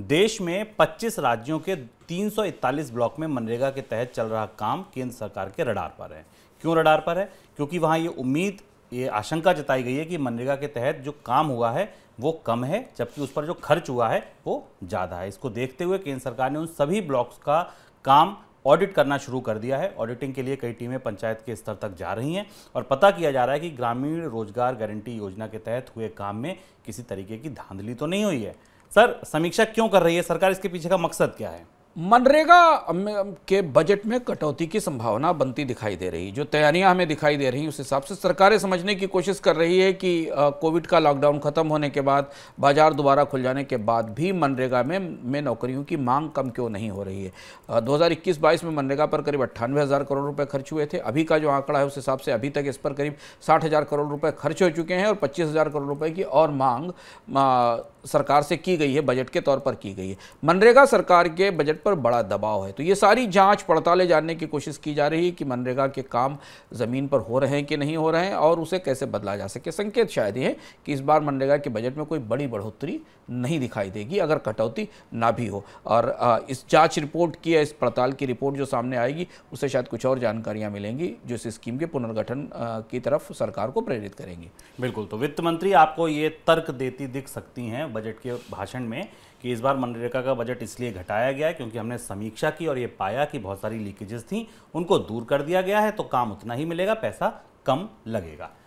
देश में 25 राज्यों के 341 ब्लॉक में मनरेगा के तहत चल रहा काम केंद्र सरकार के रडार पर है क्यों रडार पर है क्योंकि वहाँ ये उम्मीद ये आशंका जताई गई है कि मनरेगा के तहत जो काम हुआ है वो कम है जबकि उस पर जो खर्च हुआ है वो ज़्यादा है इसको देखते हुए केंद्र सरकार ने उन सभी ब्लॉक्स का काम ऑडिट करना शुरू कर दिया है ऑडिटिंग के लिए कई टीमें पंचायत के स्तर तक जा रही हैं और पता किया जा रहा है कि ग्रामीण रोजगार गारंटी योजना के तहत हुए काम में किसी तरीके की धांधली तो नहीं हुई है सर समीक्षा क्यों कर रही है सरकार इसके पीछे का मकसद क्या है मनरेगा के बजट में कटौती की संभावना बनती दिखाई दे रही जो तैयारियां हमें दिखाई दे रही उस हिसाब से सरकारें समझने की कोशिश कर रही है कि कोविड का लॉकडाउन खत्म होने के बाद बाजार दोबारा खुल जाने के बाद भी मनरेगा में में नौकरियों की मांग कम क्यों नहीं हो रही है दो हज़ार में मनरेगा पर करीब अट्ठानवे हज़ार करोड़ रुपये खर्च हुए थे अभी का जो आंकड़ा है उस हिसाब से अभी तक इस पर करीब साठ हज़ार करोड़ रुपये खर्च हो चुके हैं और पच्चीस हज़ार करोड़ रुपये की और मांग सरकार से की गई है बजट के तौर पर की गई है मनरेगा सरकार के बजट पर बड़ा दबाव है तो ये सारी जांच पड़तालें जानने की कोशिश की जा रही है कि मनरेगा के काम ज़मीन पर हो रहे हैं कि नहीं हो रहे हैं और उसे कैसे बदला जा सके संकेत शायद ये कि इस बार मनरेगा के बजट में कोई बड़ी बढ़ोतरी नहीं दिखाई देगी अगर कटौती ना भी हो और इस जाँच रिपोर्ट की या इस पड़ताल की रिपोर्ट जो सामने आएगी उससे शायद कुछ और जानकारियाँ मिलेंगी जो इस स्कीम के पुनर्गठन की तरफ सरकार को प्रेरित करेंगी बिल्कुल तो वित्त मंत्री आपको ये तर्क देती दिख सकती हैं बजट के भाषण में कि इस बार मनरेगा का बजट इसलिए घटाया गया है क्योंकि हमने समीक्षा की और ये पाया कि बहुत सारी लीकेजेस थी उनको दूर कर दिया गया है तो काम उतना ही मिलेगा पैसा कम लगेगा